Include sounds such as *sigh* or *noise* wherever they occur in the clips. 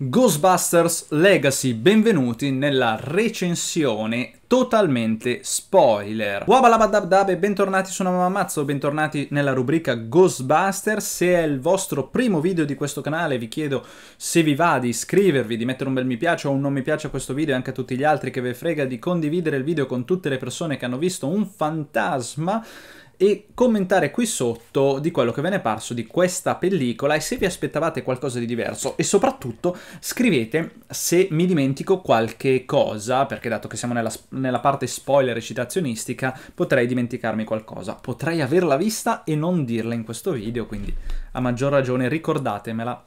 Ghostbusters Legacy, benvenuti nella recensione totalmente spoiler. Wabalabadabdab e bentornati su Namamazzo, bentornati nella rubrica Ghostbusters. Se è il vostro primo video di questo canale vi chiedo se vi va di iscrivervi, di mettere un bel mi piace o un non mi piace a questo video e anche a tutti gli altri che ve frega, di condividere il video con tutte le persone che hanno visto un fantasma e commentare qui sotto di quello che ve ne è parso di questa pellicola e se vi aspettavate qualcosa di diverso e soprattutto scrivete se mi dimentico qualche cosa perché dato che siamo nella, nella parte spoiler e citazionistica potrei dimenticarmi qualcosa potrei averla vista e non dirla in questo video quindi a maggior ragione ricordatemela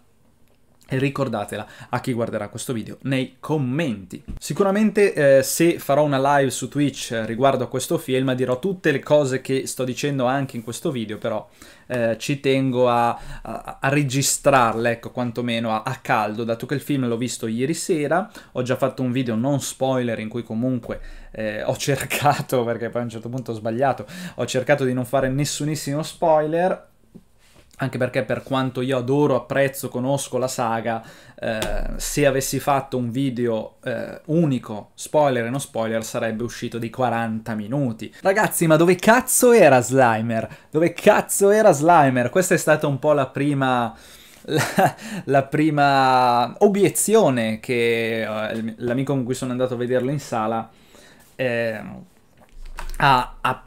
e ricordatela a chi guarderà questo video nei commenti. Sicuramente eh, se farò una live su Twitch eh, riguardo a questo film dirò tutte le cose che sto dicendo anche in questo video, però eh, ci tengo a, a, a, registrarle, ecco, quantomeno a, a, caldo, dato che il film l'ho visto ieri sera, ho già fatto un video non spoiler in cui comunque eh, ho cercato, *laughs* perché poi a un certo punto ho sbagliato, ho cercato di non fare nessunissimo spoiler, anche perché per quanto io adoro, apprezzo, conosco la saga, eh, se avessi fatto un video eh, unico, spoiler e non spoiler, sarebbe uscito di 40 minuti. Ragazzi, ma dove cazzo era Slimer? Dove cazzo era Slimer? Questa è stata un po' la prima... *laughs* La, la, prima obiezione che eh, l'amico con cui sono andato a vederlo in sala eh, ha, ha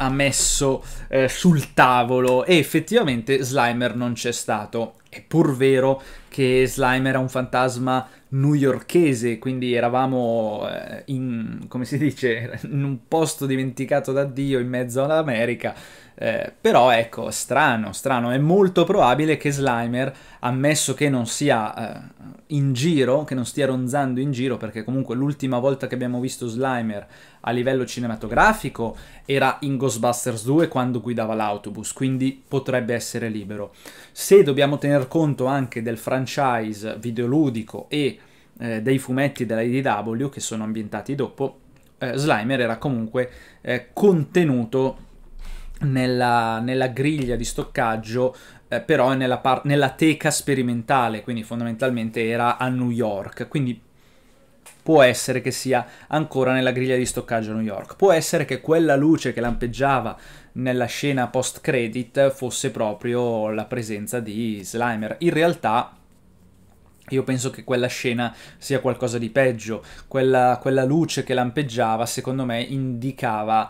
ha messo eh, sul tavolo e effettivamente Slimer non c'è stato. È pur vero che Slimer è un fantasma newyorkese, quindi eravamo eh, in, come si dice, *laughs* in un posto dimenticato da Dio in mezzo all'America, eh, però ecco, strano, strano, è molto probabile che Slimer, ammesso che non sia eh, in giro, che non stia ronzando in giro, perché comunque l'ultima volta che abbiamo visto Slimer a livello cinematografico era in Ghostbusters 2 quando guidava l'autobus, quindi potrebbe essere libero. Se dobbiamo tener conto anche del franchise videoludico e eh, dei fumetti della IDW che sono ambientati dopo, eh, Slimer era comunque eh, contenuto nella, nella griglia di stoccaggio eh, però è nella, nella teca sperimentale, quindi fondamentalmente era a New York, quindi può essere che sia ancora nella griglia di stoccaggio a New York, può essere che quella luce che lampeggiava nella scena post-credit fosse proprio la presenza di Slimer. In realtà io penso che quella scena sia qualcosa di peggio, quella, quella luce che lampeggiava secondo me indicava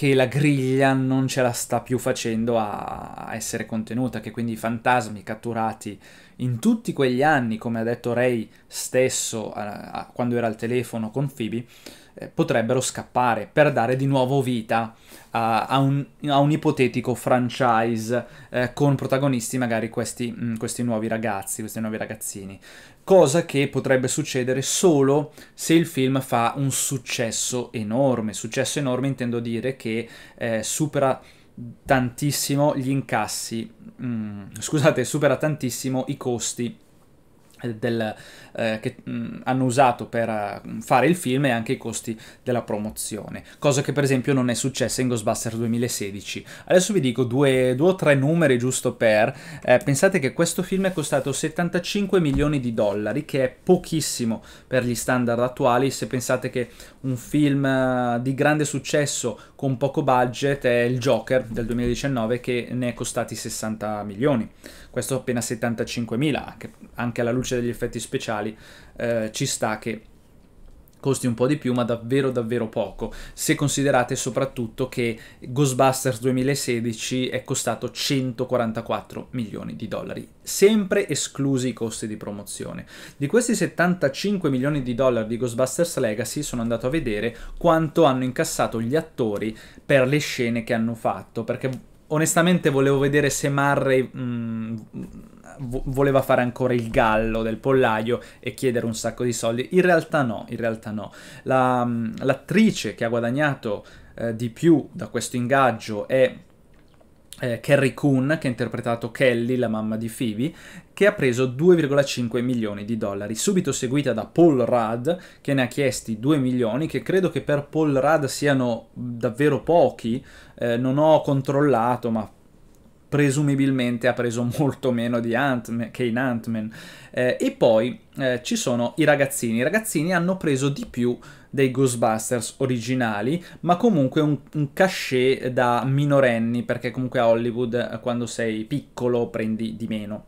che la griglia non ce la sta più facendo a, essere contenuta, che quindi i fantasmi catturati in tutti quegli anni, come ha detto Ray stesso a, eh, a, quando era al telefono con Phoebe, eh, potrebbero scappare per dare di nuovo vita a, un, un, ipotetico franchise eh, con protagonisti magari questi, mh, mm, questi nuovi ragazzi, questi nuovi ragazzini cosa che potrebbe succedere solo se il film fa un successo enorme. Successo enorme intendo dire che eh, supera tantissimo gli incassi, mm, scusate, supera tantissimo i costi del, eh, che mh, mm, hanno usato per uh, fare il film e anche i costi della promozione, cosa che per esempio non è successa in Ghostbusters 2016. Adesso vi dico due, due o tre numeri giusto per, eh, pensate che questo film è costato 75 milioni di dollari, che è pochissimo per gli standard attuali, se pensate che un film eh, di grande successo con poco budget è il Joker del 2019 che ne è costati 60 milioni, questo appena 75 mila, anche, alla luce degli effetti speciali eh, ci sta che costi un po' di più ma davvero davvero poco se considerate soprattutto che Ghostbusters 2016 è costato 144 milioni di dollari sempre esclusi i costi di promozione di questi 75 milioni di dollari di Ghostbusters Legacy sono andato a vedere quanto hanno incassato gli attori per le scene che hanno fatto perché onestamente volevo vedere se Murray mh, mm, voleva fare ancora il gallo del pollaio e chiedere un sacco di soldi. In realtà no, in realtà no. La, mm, l'attrice che ha guadagnato eh, di più da questo ingaggio è eh, Carrie Coon, che ha interpretato Kelly, la mamma di Phoebe, che ha preso 2,5 milioni di dollari, subito seguita da Paul Rudd, che ne ha chiesti 2 milioni, che credo che per Paul Rudd siano davvero pochi, eh, non ho controllato, ma presumibilmente ha preso *laughs* molto meno di Ant che in Ant-Man. Eh, e poi eh, ci sono i ragazzini. I ragazzini hanno preso di più dei Ghostbusters originali, ma comunque un, un cachet da minorenni, perché comunque a Hollywood eh, quando sei piccolo prendi di meno.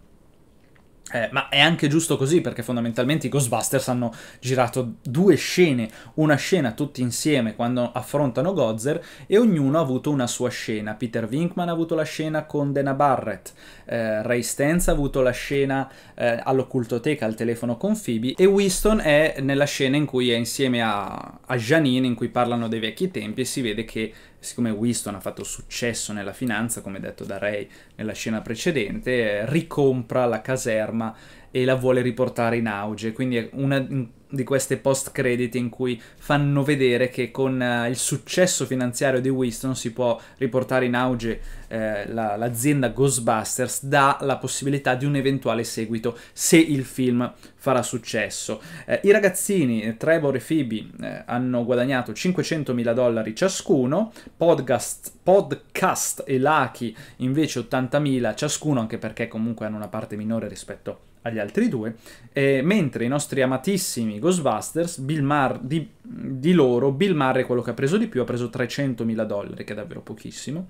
Eh, ma è anche giusto così perché fondamentalmente i Ghostbusters hanno girato due scene, una scena tutti insieme quando affrontano Gozer e ognuno ha avuto una sua scena. Peter Winkman ha avuto la scena con Dana Barrett, eh, Ray Stantz ha avuto la scena eh, all'occultoteca al telefono con Phoebe e Winston è nella scena in cui è insieme a, a Janine in cui parlano dei vecchi tempi e si vede che siccome Winston ha fatto successo nella finanza, come detto da Ray nella scena precedente, eh, ricompra la caserma e la vuole riportare in auge. Quindi è una di queste post credit in cui fanno vedere che con uh, il successo finanziario di Winston si può riportare in auge eh, la, l'azienda Ghostbusters dà la possibilità di un eventuale seguito se il film farà successo. Eh, I ragazzini eh, Trevor e Phoebe eh, hanno guadagnato 500 mila dollari ciascuno, podcast, podcast e Lucky invece 80 ciascuno anche perché comunque hanno una parte minore rispetto a agli altri due, eh, mentre i nostri amatissimi Ghostbusters, Bill Maher, di, di, loro, Bill Maher è quello che ha preso di più, ha preso 300.000 dollari, che è davvero pochissimo,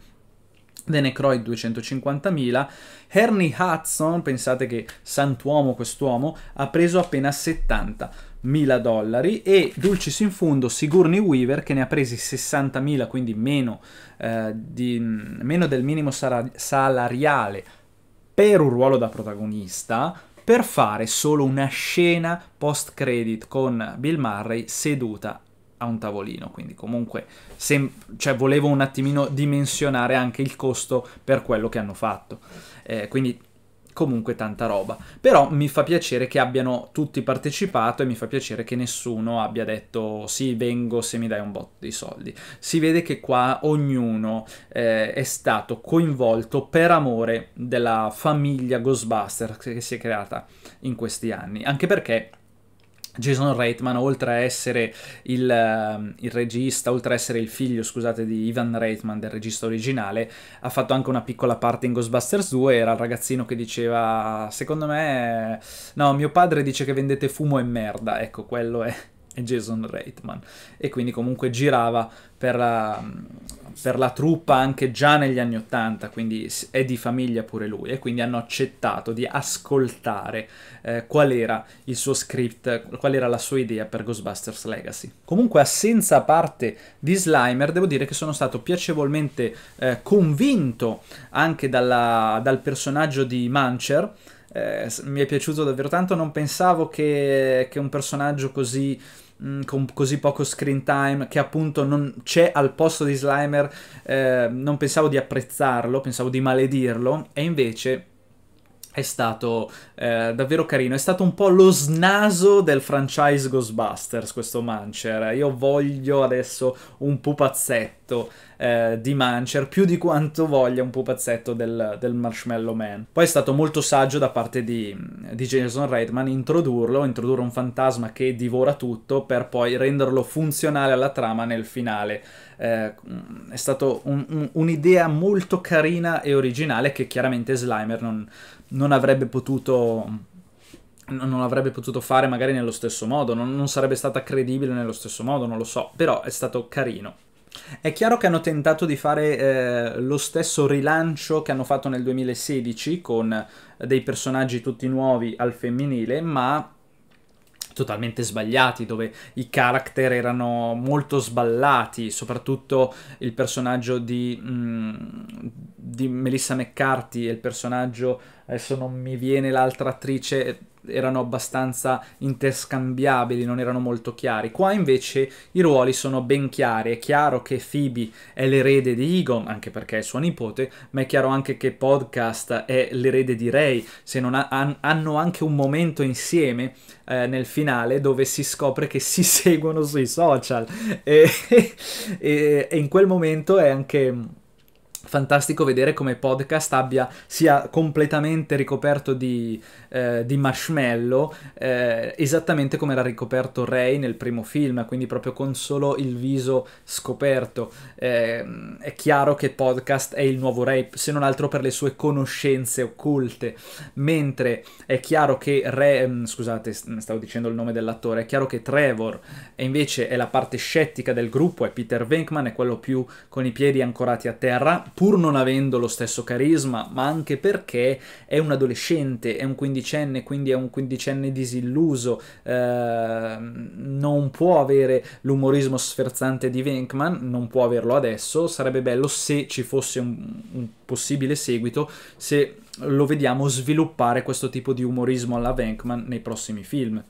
The Necroid 250.000, Ernie Hudson, pensate che santuomo quest'uomo, ha preso appena 70.000 dollari e Dulcis in Fundo Sigourney Weaver che ne ha presi 60.000, quindi meno, eh, di, meno del minimo salariale per un ruolo da protagonista, per fare solo una scena post credit con Bill Murray seduta a un tavolino, quindi comunque sem- cioè, volevo un attimino dimensionare anche il costo per quello che hanno fatto. Eh, quindi comunque tanta roba. Però mi fa piacere che abbiano tutti partecipato e mi fa piacere che nessuno abbia detto sì, vengo se mi dai un botto di soldi. Si vede che qua ognuno eh, è stato coinvolto per amore della famiglia Ghostbusters che si è creata in questi anni, anche perché Jason Reitman, oltre a essere il, ehm, il, regista, oltre a essere il figlio, scusate, di Ivan Reitman, del regista originale, ha fatto anche una piccola parte in Ghostbusters 2, era il ragazzino che diceva, secondo me, no, mio padre dice che vendete fumo e merda, ecco, quello è e Jason Reitman e quindi comunque girava per la, um, per la truppa anche già negli anni Ottanta, quindi è di famiglia pure lui e quindi hanno accettato di ascoltare eh, qual era il suo script, qual era la sua idea per Ghostbusters Legacy. Comunque assenza a parte di Slimer devo dire che sono stato piacevolmente eh, convinto anche dalla, dal personaggio di Mancher, eh, mi è piaciuto davvero tanto, non pensavo che, che un personaggio così Mm, con così poco screen time che appunto non c'è al posto di Slimer, eh, non pensavo di apprezzarlo, pensavo di maledirlo e invece è stato eh, davvero carino. È stato un po' lo snaso del franchise Ghostbusters, questo Mancher. Io voglio adesso un pupazzetto eh, di Mancher più di quanto voglia un pupazzetto del, del, Marshmallow Man. Poi è stato molto saggio da parte di, di Jason Reitman introdurlo, introdurre un fantasma che divora tutto per poi renderlo funzionale alla trama nel finale. Eh, è stata un'idea un, un molto carina e originale che chiaramente Slimer non non avrebbe potuto non avrebbe potuto fare magari nello stesso modo, non, non, sarebbe stata credibile nello stesso modo, non lo so, però è stato carino. È chiaro che hanno tentato di fare eh, lo stesso rilancio che hanno fatto nel 2016 con eh, dei personaggi tutti nuovi al femminile, ma totalmente sbagliati, dove i character erano molto sballati, soprattutto il personaggio di, mh, mm, di Melissa McCarthy e il personaggio, adesso non mi viene l'altra attrice, erano abbastanza interscambiabili, non erano molto chiari. Qua invece i ruoli sono ben chiari, è chiaro che Phoebe è l'erede di Egon, anche perché è suo nipote, ma è chiaro anche che Podcast è l'erede di Ray, se non ha, han, hanno anche un momento insieme eh, nel finale dove si scopre che si *laughs* seguono sui social e, e, e in quel momento è anche fantastico vedere come podcast abbia sia completamente ricoperto di, eh, di marshmallow, eh, esattamente come era ricoperto Ray nel primo film, quindi proprio con solo il viso scoperto. Eh, è chiaro che podcast è il nuovo Ray, se non altro per le sue conoscenze occulte, mentre è chiaro che Ray, mm, scusate, stavo dicendo il nome dell'attore, è chiaro che Trevor è invece è la parte scettica del gruppo, è Peter Venkman, è quello più con i piedi ancorati a terra pur non avendo lo stesso carisma, ma anche perché è un adolescente, è un quindicenne, quindi è un quindicenne disilluso, eh, non può avere l'umorismo sferzante di Venkman, non può averlo adesso, sarebbe bello se ci fosse un, un possibile seguito, se lo vediamo sviluppare questo tipo di umorismo alla Venkman nei prossimi film.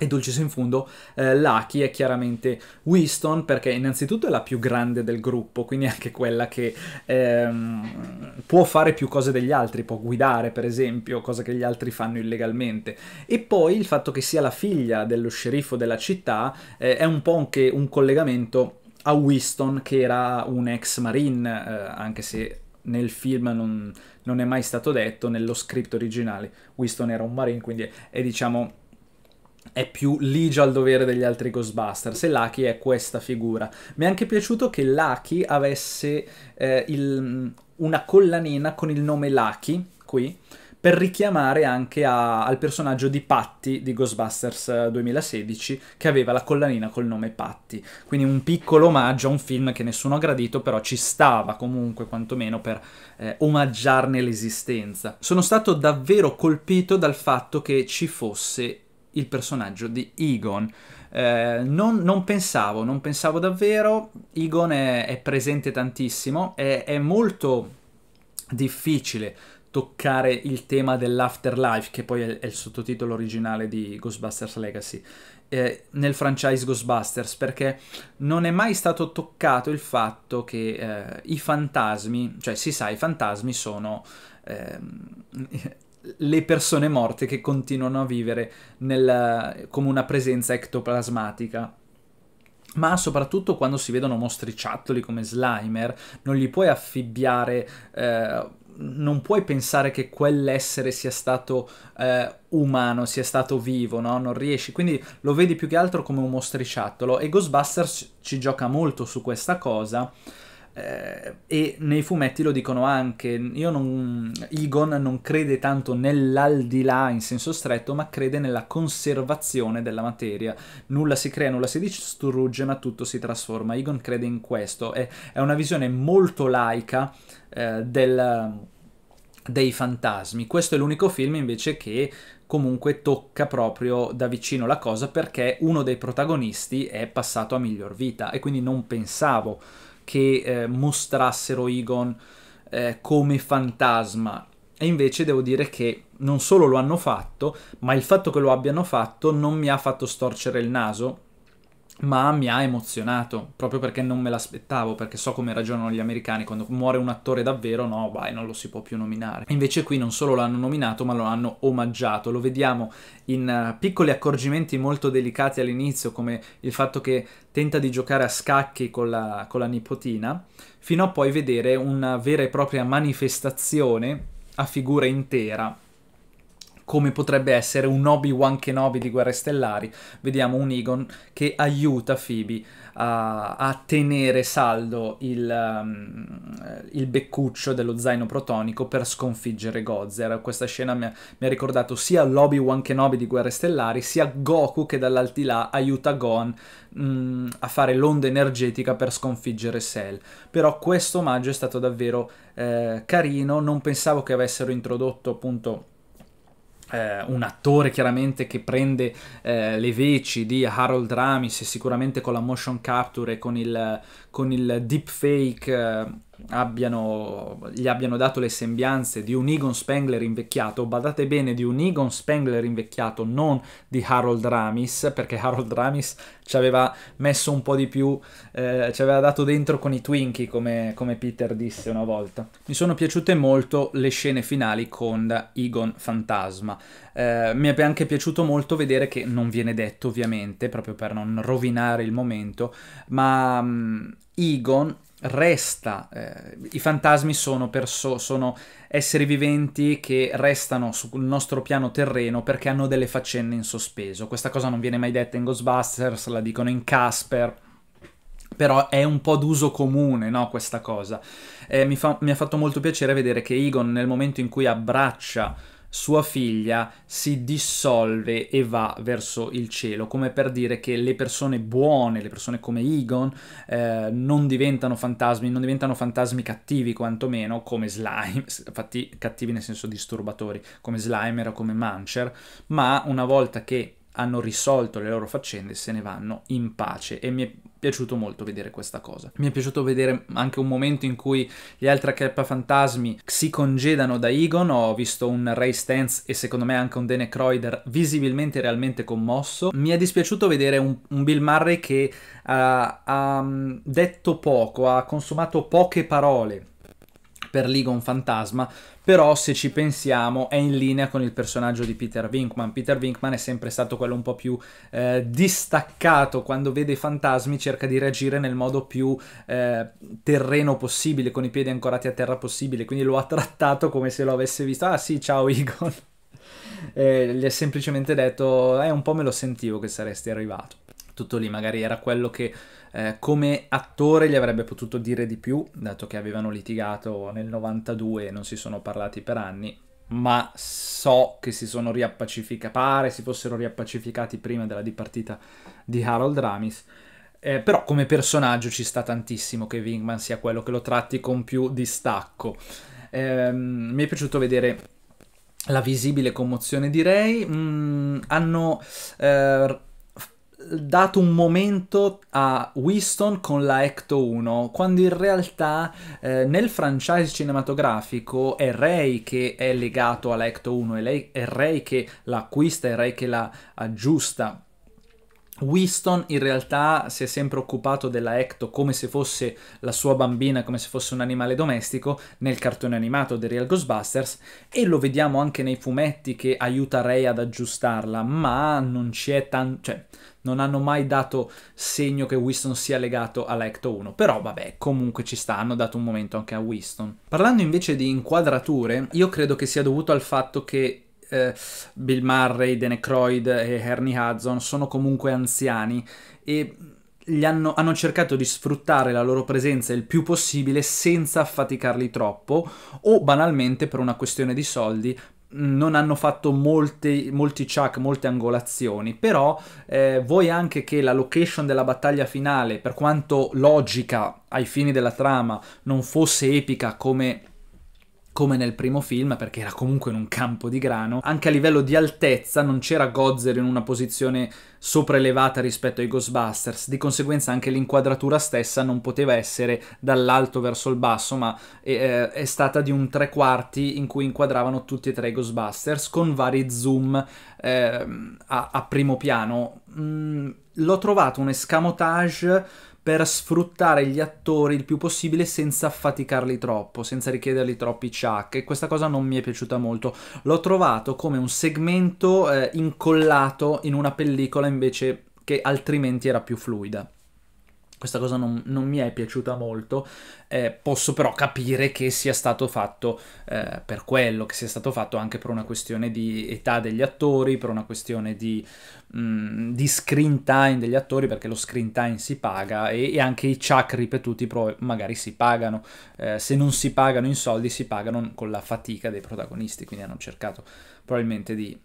E Dulcis in fondo, eh, Lucky è chiaramente Winston perché innanzitutto è la più grande del gruppo, quindi anche quella che ehm, può fare più cose degli altri, può guidare per esempio, cosa che gli altri fanno illegalmente. E poi il fatto che sia la figlia dello sceriffo della città eh, è un po' anche un collegamento a Winston che era un ex marine, eh, anche se nel film non, non, è mai stato detto, nello script originale Winston era un marine, quindi è, è diciamo è più ligio al dovere degli altri Ghostbusters e Lucky è questa figura. Mi è anche piaciuto che Lucky avesse eh, il, mm, una collanina con il nome Lucky, qui, per richiamare anche a, al personaggio di Patty di Ghostbusters 2016 eh, che aveva la collanina col nome Patty. Quindi un piccolo omaggio a un film che nessuno ha gradito, però ci stava comunque quantomeno per eh, omaggiarne l'esistenza. Sono stato davvero colpito dal fatto che ci fosse il personaggio di Egon. Eh, non, non, pensavo, non pensavo davvero, Egon è, è presente tantissimo, è, è molto difficile toccare il tema dell'afterlife, che poi è, il sottotitolo originale di Ghostbusters Legacy, eh, nel franchise Ghostbusters, perché non è mai stato toccato il fatto che eh, i fantasmi, cioè si sa, i fantasmi sono... Eh, le persone morte che continuano a vivere nel, come una presenza ectoplasmatica. Ma soprattutto quando si vedono mostriciattoli come Slimer, non gli puoi affibbiare, eh, non puoi pensare che quell'essere sia stato eh, umano, sia stato vivo, no? Non riesci, quindi lo vedi più che altro come un mostriciattolo e Ghostbusters ci gioca molto su questa cosa eh, e nei fumetti lo dicono anche, io non, Egon non crede tanto nell'aldilà in senso stretto, ma crede nella conservazione della materia. Nulla si crea, nulla si distrugge, ma tutto si trasforma. Egon crede in questo, è, è una visione molto laica eh, del, dei fantasmi. Questo è l'unico film invece che comunque tocca proprio da vicino la cosa perché uno dei protagonisti è passato a miglior vita e quindi non pensavo che eh, mostrassero Egon eh, come fantasma. E invece devo dire che non solo lo hanno fatto, ma il fatto che lo abbiano fatto non mi ha fatto storcere il naso, ma mi ha emozionato, proprio perché non me l'aspettavo, perché so come ragionano gli americani, quando muore un attore davvero, no, vai, non lo si può più nominare. Invece qui non solo l'hanno nominato, ma lo hanno omaggiato, lo vediamo in eh, piccoli accorgimenti molto delicati all'inizio, come il fatto che tenta di giocare a scacchi con la, con la nipotina, fino a poi vedere una vera e propria manifestazione a figura intera come potrebbe essere un Obi-Wan Kenobi di Guerre Stellari, vediamo un Egon che aiuta Phoebe a, a tenere saldo il, um, il, beccuccio dello zaino protonico per sconfiggere Gozer. Questa scena mi ha, mi ha ricordato sia l'Obi-Wan Kenobi di Guerre Stellari, sia Goku che dall'altilà aiuta Gon mh, mm, a fare l'onda energetica per sconfiggere Cell. Però questo omaggio è stato davvero eh, carino, non pensavo che avessero introdotto appunto eh, un attore chiaramente che prende eh, le veci di Harold Ramis e sicuramente con la motion capture e con il, con il deepfake eh, abbiano, gli abbiano dato le sembianze di un Egon Spengler invecchiato, badate bene di un Egon Spengler invecchiato, non di Harold Ramis, perché Harold Ramis ci aveva messo un po' di più, eh, ci aveva dato dentro con i Twinkie, come, come Peter disse una volta. Mi sono piaciute molto le scene finali con Egon Fantasma. Eh, mi è anche piaciuto molto vedere che non viene detto ovviamente, proprio per non rovinare il momento, ma um, Egon resta, eh, i fantasmi sono, perso- sono esseri viventi che restano sul nostro piano terreno perché hanno delle faccende in sospeso. Questa cosa non viene mai detta in Ghostbusters, la dicono in Casper però è un po' d'uso comune, no, questa cosa. Eh, mi, fa, mi, ha fatto molto piacere vedere che Egon, nel momento in cui abbraccia sua figlia si dissolve e va verso il cielo, come per dire che le persone buone, le persone come Egon, eh, non diventano fantasmi, non diventano fantasmi cattivi quantomeno come Slime, infatti cattivi nel senso disturbatori, come Slimer o come Mancher, ma una volta che hanno risolto le loro faccende se ne vanno in pace e mi è piaciuto molto vedere questa cosa. Mi è piaciuto vedere anche un momento in cui gli altri acchiappafantasmi si congedano da Egon, ho visto un Ray Stance e secondo me anche un Dene Croider visibilmente realmente commosso. Mi è dispiaciuto vedere un, un Bill Murray che uh, ha detto poco, ha consumato poche parole per Liga un fantasma, però se ci pensiamo è in linea con il personaggio di Peter Winkman. Peter Winkman è sempre stato quello un po' più eh, distaccato, quando vede i fantasmi cerca di reagire nel modo più eh, terreno possibile, con i piedi ancorati a terra possibile, quindi lo ha trattato come se lo avesse visto. Ah sì, ciao *laughs* Egon. eh, gli ha semplicemente detto, eh un po' me lo sentivo che saresti arrivato. Tutto lì, magari era quello che eh, come attore gli avrebbe potuto dire di più, dato che avevano litigato nel 92 e non si sono parlati per anni, ma so che si sono riappacificati, pare si fossero riappacificati prima della dipartita di Harold Ramis. Eh, però come personaggio ci sta tantissimo che Wingman sia quello che lo tratti con più distacco. Eh, mi è piaciuto vedere la visibile commozione di Ray. Mm, hanno eh, dato un momento a Winston con la Ecto 1, quando in realtà eh, nel franchise cinematografico è Ray che è legato alla Ecto 1, è, lei, è Ray che l'acquista, è Ray che la aggiusta. Winston in realtà si è sempre occupato della Ecto come se fosse la sua bambina, come se fosse un animale domestico nel cartone animato The Real Ghostbusters e lo vediamo anche nei fumetti che aiuta Ray ad aggiustarla, ma non c'è tanto... cioè non hanno mai dato segno che Winston sia legato alla all'Ecto 1, però vabbè, comunque ci sta, hanno dato un momento anche a Winston. Parlando invece di inquadrature, io credo che sia dovuto al fatto che eh, Bill Murray, Dene Croyd e Ernie Hudson sono comunque anziani e hanno, hanno, cercato di sfruttare la loro presenza il più possibile senza affaticarli troppo o banalmente per una questione di soldi non hanno fatto molti, molti chuck, molte angolazioni, però eh, vuoi anche che la location della battaglia finale, per quanto logica ai fini della trama, non fosse epica come come nel primo film, perché era comunque in un campo di grano. Anche a livello di altezza non c'era Gozer in una posizione sopraelevata rispetto ai Ghostbusters, di conseguenza anche l'inquadratura stessa non poteva essere dall'alto verso il basso, ma è, eh, eh, è stata di un tre quarti in cui inquadravano tutti e tre i Ghostbusters con vari zoom eh, a, a, primo piano. Mm, l'ho trovato un escamotage per sfruttare gli attori il più possibile senza affaticarli troppo, senza richiederli troppi ciak e questa cosa non mi è piaciuta molto. L'ho trovato come un segmento eh, incollato in una pellicola invece che altrimenti era più fluida. Questa cosa non, non, mi è piaciuta molto, eh, posso però capire che sia stato fatto eh, per quello, che sia stato fatto anche per una questione di età degli attori, per una questione di, mh, mm, di screen time degli attori, perché lo screen time si paga e, e anche i chuck ripetuti pro- magari si pagano, eh, se non si pagano in soldi si pagano con la fatica dei protagonisti, quindi hanno cercato probabilmente di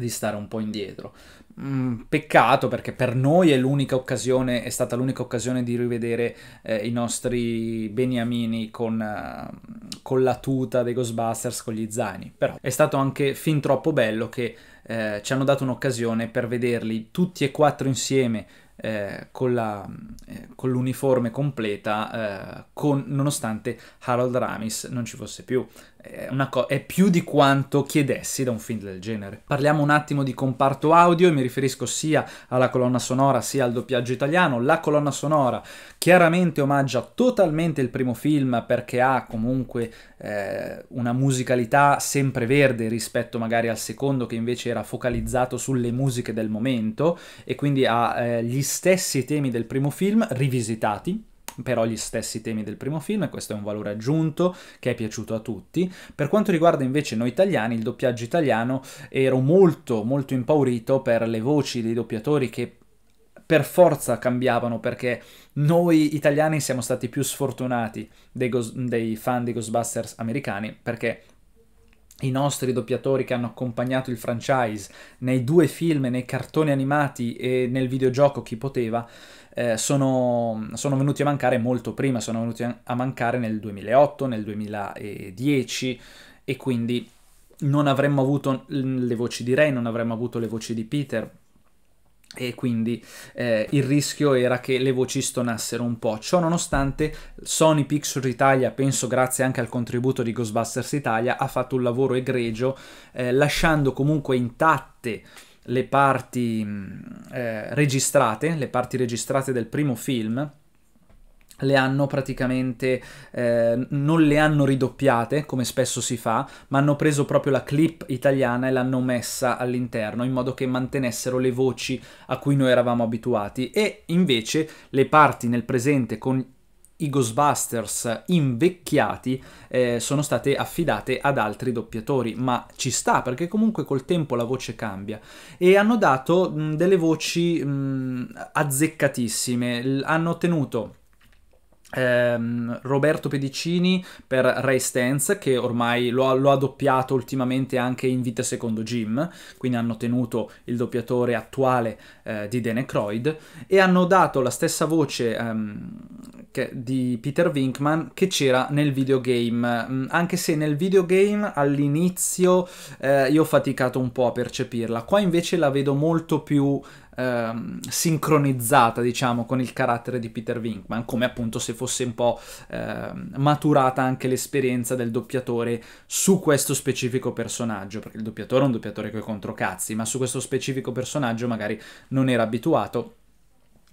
di stare un po' indietro. Mm, peccato perché per noi è l'unica occasione, è stata l'unica occasione di rivedere eh, i nostri beniamini con, uh, con, la tuta dei Ghostbusters, con gli zaini. Però è stato anche fin troppo bello che eh, ci hanno dato un'occasione per vederli tutti e quattro insieme eh, con, eh, l'uniforme eh, completa, eh, con, nonostante Harold Ramis non ci fosse più è, eh, co- è più di quanto chiedessi da un film del genere. Parliamo un attimo di comparto audio e mi riferisco sia alla colonna sonora sia al doppiaggio italiano. La colonna sonora chiaramente omaggia totalmente il primo film perché ha comunque eh, una musicalità sempre verde rispetto magari al secondo che invece era focalizzato sulle musiche del momento e quindi ha eh, gli stessi temi del primo film rivisitati però gli stessi temi del primo film e questo è un valore aggiunto che è piaciuto a tutti. Per quanto riguarda invece noi italiani, il doppiaggio italiano ero molto molto impaurito per le voci dei doppiatori che per forza cambiavano perché noi italiani siamo stati più sfortunati dei, dei fan di Ghostbusters americani perché i nostri doppiatori che hanno accompagnato il franchise nei due film, nei cartoni animati e nel videogioco chi poteva eh, sono, sono, venuti a mancare molto prima, sono venuti a mancare nel 2008, nel 2010 e quindi non avremmo avuto le voci di Ray, non avremmo avuto le voci di Peter e quindi eh, il rischio era che le voci stonassero un po'. Ciò nonostante Sony Pictures Italia, penso grazie anche al contributo di Ghostbusters Italia, ha fatto un lavoro egregio eh, lasciando comunque intatte le parti mm, eh, registrate, le parti registrate del primo film, le hanno praticamente eh, non le hanno ridoppiate come spesso si fa, ma hanno preso proprio la clip italiana e l'hanno messa all'interno in modo che mantenessero le voci a cui noi eravamo abituati e invece le parti nel presente con i Ghostbusters invecchiati eh, sono state affidate ad altri doppiatori, ma ci sta perché comunque col tempo la voce cambia e hanno dato mh, delle voci mh, azzeccatissime, L- hanno ottenuto ehm, Roberto Pedicini per Ray Stance che ormai lo ha, lo ha doppiato ultimamente anche in Vita Secondo Jim quindi hanno tenuto il doppiatore attuale eh, di Dene Croyd e hanno dato la stessa voce ehm, che, di Peter Winkman che c'era nel videogame, mm, anche se nel videogame all'inizio eh, io ho faticato un po' a percepirla, qua invece la vedo molto più eh, sincronizzata diciamo con il carattere di Peter Winkman come appunto se fosse un po' eh, maturata anche l'esperienza del doppiatore su questo specifico personaggio perché il doppiatore è un doppiatore coi controcazzi ma su questo specifico personaggio magari non era abituato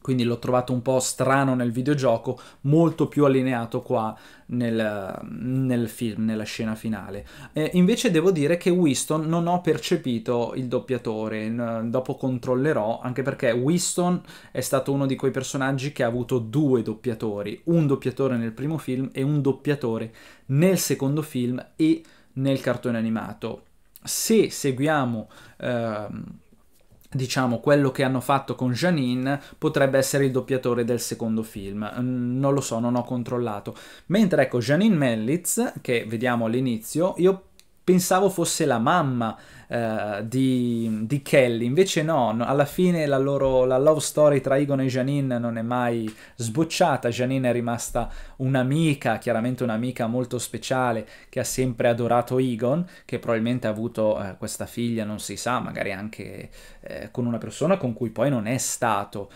quindi l'ho trovato un po' strano nel videogioco, molto più allineato qua nel, nel film, nella scena finale. Eh, invece devo dire che Winston non ho percepito il doppiatore, dopo controllerò, anche perché Winston è stato uno di quei personaggi che ha avuto due doppiatori, un doppiatore nel primo film e un doppiatore nel secondo film e nel cartone animato. Se seguiamo... Ehm, diciamo, quello che hanno fatto con Janine potrebbe essere il doppiatore del secondo film. Mm, non lo so, non ho controllato. Mentre ecco, Janine Mellitz, che vediamo all'inizio, io pensavo fosse la mamma uh, di, di, Kelly, invece no, no, alla fine la loro la love story tra Egon e Janine non è mai sbocciata, Janine è rimasta un'amica, chiaramente un'amica molto speciale che ha sempre adorato Egon, che probabilmente ha avuto uh, questa figlia, non si sa, magari anche uh, con una persona con cui poi non è stato,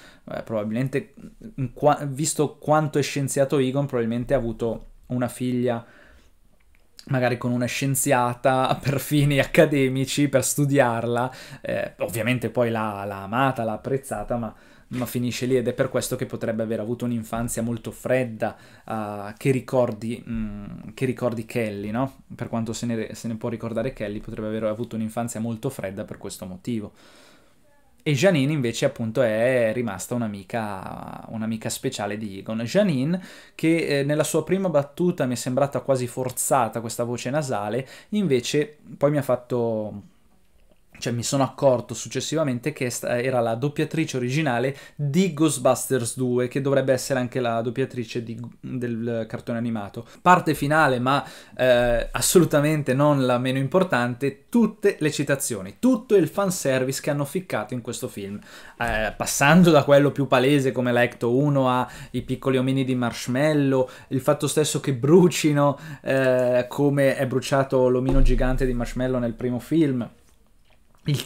probabilmente mm, qua- visto quanto è scienziato Egon, probabilmente ha avuto una figlia magari con una scienziata *laughs* per fini accademici, per studiarla, eh, ovviamente poi l'ha, amata, l'ha apprezzata, ma, ma, finisce lì ed è per questo che potrebbe aver avuto un'infanzia molto fredda uh, che, ricordi, mh, mm, che, ricordi, Kelly, no? Per quanto se ne, se ne può ricordare Kelly, potrebbe aver avuto un'infanzia molto fredda per questo motivo. E Janine invece appunto è rimasta un'amica, un'amica speciale di Egon. Janine che eh, nella sua prima battuta mi è sembrata quasi forzata questa voce nasale, invece poi mi ha fatto cioè mi sono accorto successivamente che era la doppiatrice originale di Ghostbusters 2, che dovrebbe essere anche la doppiatrice di, del cartone animato. Parte finale, ma eh, assolutamente non la meno importante, tutte le citazioni, tutto il fanservice che hanno ficcato in questo film, eh, passando da quello più palese come la Ecto 1 a i piccoli omini di Marshmallow, il fatto stesso che brucino eh, come è bruciato l'omino gigante di Marshmallow nel primo film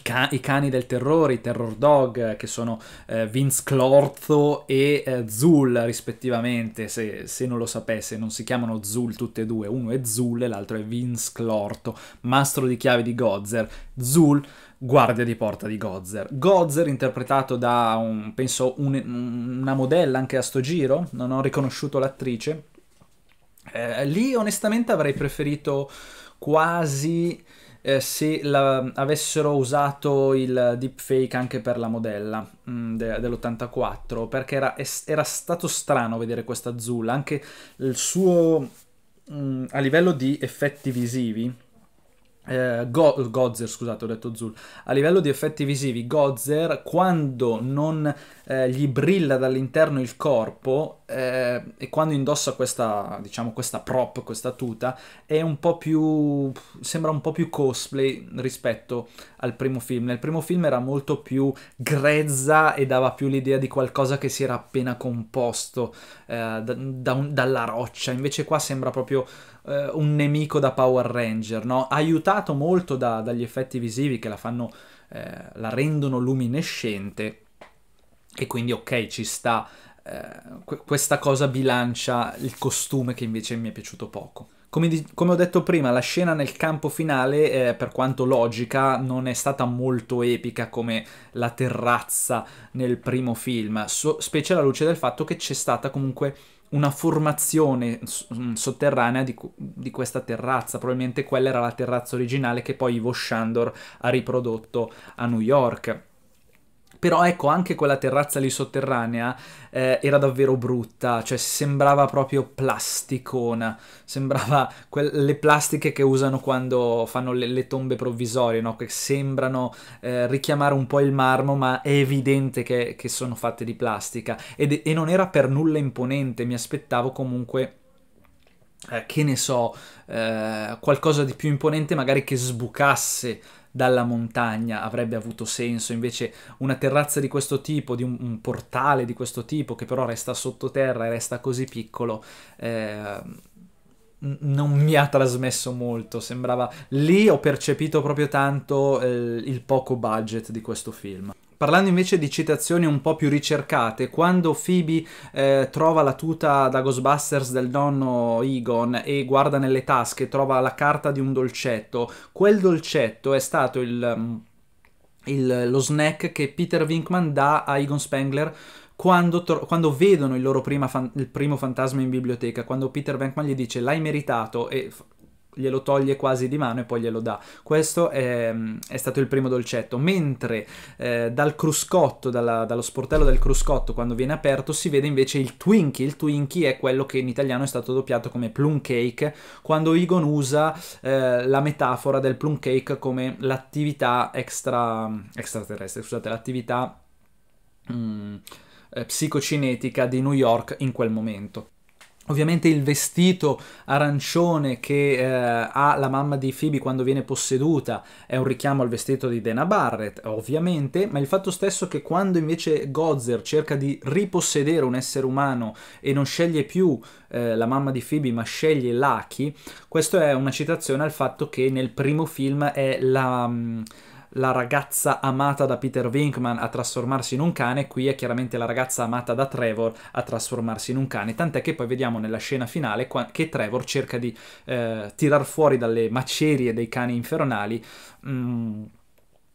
Ca- I cani del terrore, i terror dog, eh, che sono eh, Vince Clortho e eh, Zul rispettivamente, se, se, non lo sapesse, non si chiamano Zul tutte e due, uno è Zul e l'altro è Vince Clortho, mastro di chiave di Gozer. Zul, guardia di porta di Gozer. Gozer interpretato da, un, penso, un, una modella anche a sto giro, non ho riconosciuto l'attrice. Eh, lì onestamente avrei preferito quasi eh, se la, avessero usato il deepfake anche per la modella mm, de, dell'84, perché era, era, stato strano vedere questa Zula, anche il suo mh, mm, a livello di effetti visivi eh, Go- Gozer, scusate, ho detto Zul. A livello di effetti visivi, Gozer, quando non eh, gli brilla dall'interno il corpo eh, e quando indossa questa, diciamo, questa prop, questa tuta, è un po' più. sembra un po' più cosplay rispetto al primo film. Nel primo film era molto più grezza e dava più l'idea di qualcosa che si era appena composto eh, da, da un, dalla roccia. Invece qua sembra proprio eh, un nemico da Power Ranger, no? aiutato molto da, dagli effetti visivi che la, fanno, eh, la rendono luminescente e quindi ok ci sta, eh, questa cosa bilancia il costume che invece mi è piaciuto poco. Come, di, come, ho detto prima, la scena nel campo finale, eh, per quanto logica, non è stata molto epica come la terrazza nel primo film, so, specie alla luce del fatto che c'è stata comunque una formazione mm, sotterranea di, di, questa terrazza, probabilmente quella era la terrazza originale che poi Ivo Shandor ha riprodotto a New York. Però ecco, anche quella terrazza lì sotterranea eh, era davvero brutta, cioè sembrava proprio plasticona, sembrava le plastiche che usano quando fanno le, le tombe provvisorie, no? che sembrano eh, richiamare un po' il marmo, ma è evidente che, che sono fatte di plastica. Ed, e non era per nulla imponente, mi aspettavo comunque... Eh, che ne so, eh, qualcosa di più imponente magari che sbucasse dalla montagna avrebbe avuto senso, invece una terrazza di questo tipo, di un, un portale di questo tipo che però resta sottoterra e resta così piccolo, eh, non mi ha trasmesso molto, sembrava lì ho percepito proprio tanto eh, il poco budget di questo film. Parlando invece di citazioni un po' più ricercate, quando Phoebe eh, trova la tuta da Ghostbusters del nonno Egon e guarda nelle tasche, trova la carta di un dolcetto, quel dolcetto è stato il, mm, il, lo snack che Peter Winkman dà a Egon Spengler quando, quando, vedono il loro prima fan il primo fantasma in biblioteca, quando Peter Venkman gli dice l'hai meritato e glielo toglie quasi di mano e poi glielo dà. Questo è, è stato il primo dolcetto. Mentre eh, dal cruscotto, dalla, dallo sportello del cruscotto, quando viene aperto, si vede invece il Twinkie. Il Twinkie è quello che in italiano è stato doppiato come plum cake, quando Egon usa eh, la metafora del plum cake come l'attività extra, extraterrestre, scusate, l'attività... Mm, eh, psicocinetica di New York in quel momento. Ovviamente il vestito arancione che eh, ha la mamma di Phoebe quando viene posseduta è un richiamo al vestito di Dana Barrett, ovviamente, ma il fatto stesso che quando invece Gozer cerca di ripossedere un essere umano e non sceglie più eh, la mamma di Phoebe ma sceglie Lucky, questo è una citazione al fatto che nel primo film è la... Mh, mm, la ragazza amata da Peter Winkman a trasformarsi in un cane, qui è chiaramente la ragazza amata da Trevor a trasformarsi in un cane, tant'è che poi vediamo nella scena finale che Trevor cerca di eh, tirar fuori dalle macerie dei cani infernali. Mm,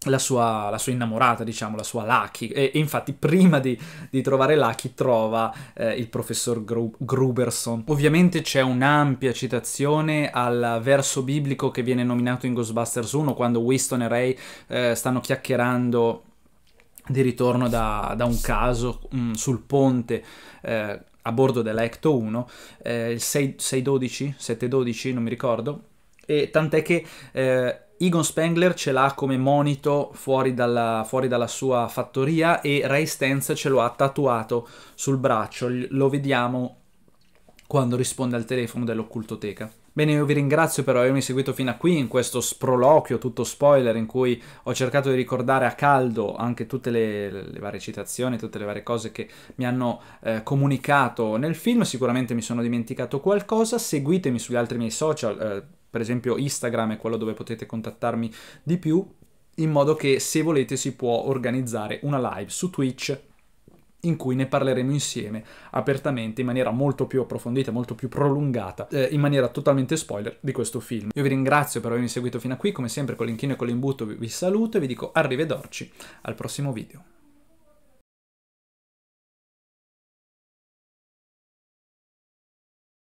la sua, la sua, innamorata, diciamo, la sua Lucky. E, e infatti, prima di, di, trovare Lucky, trova eh, il professor Gru Gruberson. Ovviamente c'è un'ampia citazione al verso biblico che viene nominato in Ghostbusters 1 quando Winston e Ray eh, stanno chiacchierando di ritorno da, da un caso mh, mm, sul ponte. Eh, a bordo dell'Ecto 1, eh, il 6, 612, 712, non mi ricordo, e tant'è che eh, Egon Spengler ce l'ha come monito fuori dalla, fuori dalla, sua fattoria e Ray Stenz ce lo ha tatuato sul braccio, lo vediamo quando risponde al telefono dell'occultoteca. Bene, io vi ringrazio per avermi seguito fino a qui in questo sproloquio tutto spoiler in cui ho cercato di ricordare a caldo anche tutte le, le varie citazioni, tutte le varie cose che mi hanno eh, comunicato nel film. Sicuramente mi sono dimenticato qualcosa. Seguitemi sugli altri miei social. Eh, per esempio Instagram è quello dove potete contattarmi di più, in modo che se volete si può organizzare una live su Twitch in cui ne parleremo insieme apertamente in maniera molto più approfondita, molto più prolungata, eh, in maniera totalmente spoiler di questo film. Io vi ringrazio per avermi seguito fino a qui, come sempre con l'inchino e con l'imbuto vi saluto e vi dico arrivederci al prossimo video.